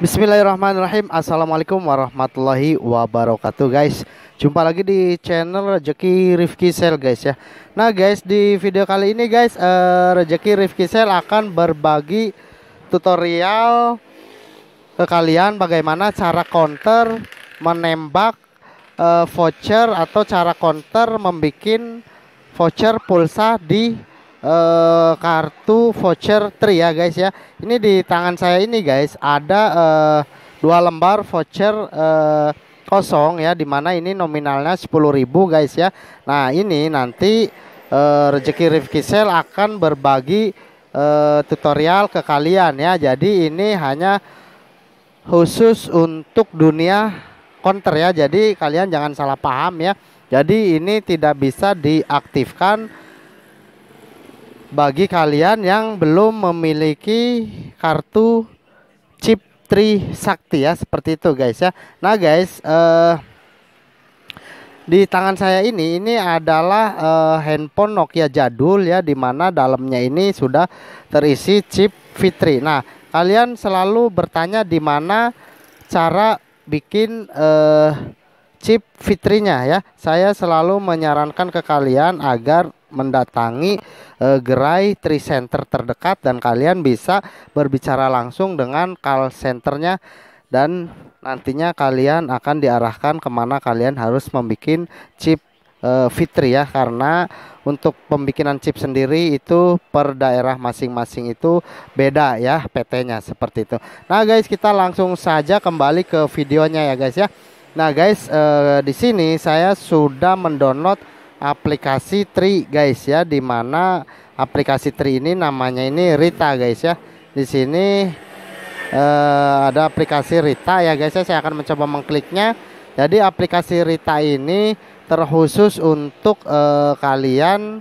Bismillahirrahmanirrahim Assalamualaikum warahmatullahi wabarakatuh guys Jumpa lagi di channel Rejeki Rifki Sel guys ya Nah guys di video kali ini guys uh, Rejeki Rifki Sel akan berbagi tutorial Ke kalian bagaimana cara counter menembak uh, voucher Atau cara counter membuat voucher pulsa di uh, kartu voucher tri ya guys ya. Ini di tangan saya ini guys ada uh, dua lembar voucher uh, kosong ya dimana ini nominalnya 10.000 guys ya. Nah ini nanti uh, rezeki Rifki Sel akan berbagi uh, tutorial ke kalian ya. Jadi ini hanya khusus untuk dunia counter ya. Jadi kalian jangan salah paham ya. Jadi ini tidak bisa diaktifkan bagi kalian yang belum memiliki kartu chip sakti ya seperti itu guys ya. Nah guys uh, di tangan saya ini ini adalah uh, handphone Nokia jadul ya dimana dalamnya ini sudah terisi chip Fitri. Nah kalian selalu bertanya di mana cara bikin uh, chip Fitrinya ya. Saya selalu menyarankan ke kalian agar mendatangi uh, gerai Tri Center terdekat dan kalian bisa berbicara langsung dengan call centernya dan nantinya kalian akan diarahkan kemana kalian harus membuat chip uh, Fitri ya karena untuk pembikinan chip sendiri itu per daerah masing-masing itu beda ya PT-nya seperti itu. Nah guys kita langsung saja kembali ke videonya ya guys ya. Nah guys uh, di sini saya sudah mendownload aplikasi Tri guys ya di mana aplikasi Tri ini namanya ini Rita guys ya di sini eh, ada aplikasi Rita ya guys ya saya akan mencoba mengkliknya jadi aplikasi Rita ini terkhusus untuk eh, kalian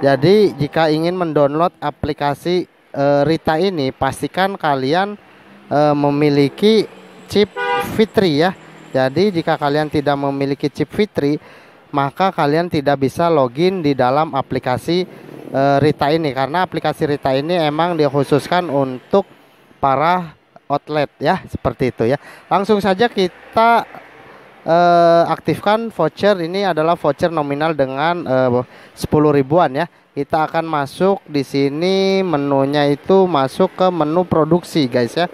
jadi jika ingin mendownload aplikasi e, Rita ini pastikan kalian e, memiliki chip Fitri ya. Jadi jika kalian tidak memiliki chip Fitri maka kalian tidak bisa login di dalam aplikasi e, Rita ini karena aplikasi Rita ini emang dikhususkan untuk para outlet ya seperti itu ya. Langsung saja kita e, aktifkan voucher ini adalah voucher nominal dengan eh, sepuluh ribuan ya. Kita akan masuk di sini menunya itu masuk ke menu produksi guys ya.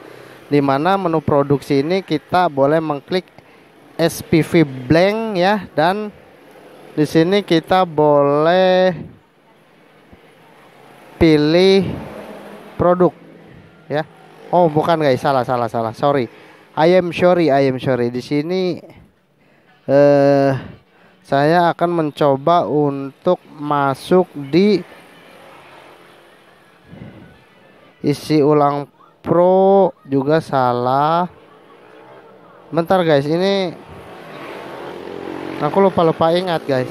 di mana menu produksi ini kita boleh mengklik SPV blank ya dan di sini kita boleh pilih produk ya oh bukan guys salah salah salah sorry I am sorry I am sorry di sini eh saya akan mencoba untuk masuk di isi ulang pro juga salah bentar guys ini Aku lupa-lupa ingat guys.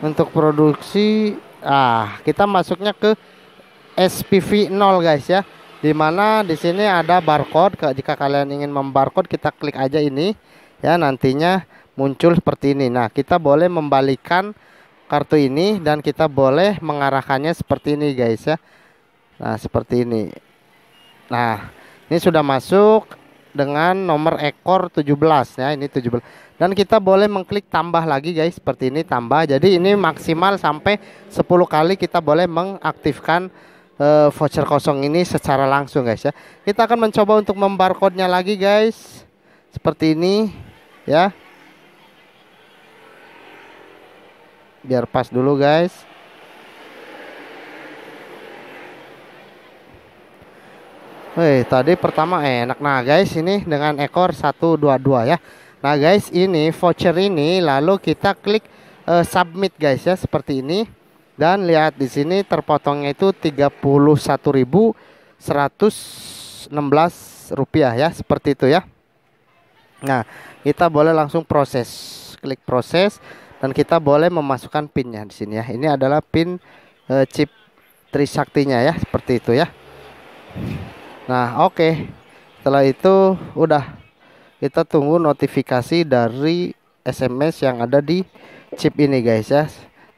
Untuk produksi ah kita masuknya ke SPV 0 guys ya. Dimana di sini ada barcode. Jika kalian ingin membarcode kita klik aja ini ya nantinya muncul seperti ini. Nah kita boleh membalikan kartu ini dan kita boleh mengarahkannya seperti ini guys ya. Nah seperti ini. Nah ini sudah masuk dengan nomor ekor 17 ya ini 17 dan kita boleh mengklik tambah lagi guys seperti ini tambah jadi ini maksimal sampai 10 kali kita boleh mengaktifkan uh, voucher kosong ini secara langsung guys ya kita akan mencoba untuk membarcode nya lagi guys seperti ini ya biar pas dulu guys Wih, tadi pertama enak. Nah, guys, ini dengan ekor 122 ya. Nah, guys, ini voucher ini lalu kita klik uh, submit guys ya seperti ini. Dan lihat di sini terpotongnya itu 31.116 rupiah ya, seperti itu ya. Nah, kita boleh langsung proses. Klik proses dan kita boleh memasukkan pinnya di sini ya. Ini adalah pin uh, chip Trisaktinya ya, seperti itu ya. Nah, oke. Okay. Setelah itu udah kita tunggu notifikasi dari SMS yang ada di chip ini guys ya.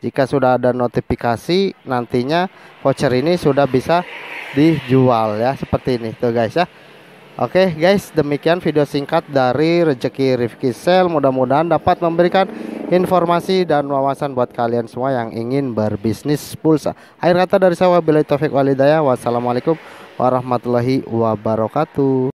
Jika sudah ada notifikasi nantinya voucher ini sudah bisa dijual ya seperti ini tuh guys ya. Oke okay, guys, demikian video singkat dari rezeki Rifki Sel. Mudah-mudahan dapat memberikan informasi dan wawasan buat kalian semua yang ingin berbisnis pulsa. Akhir kata dari saya wabillahi taufik Walidaya. Wassalamualaikum warahmatullahi wabarakatuh.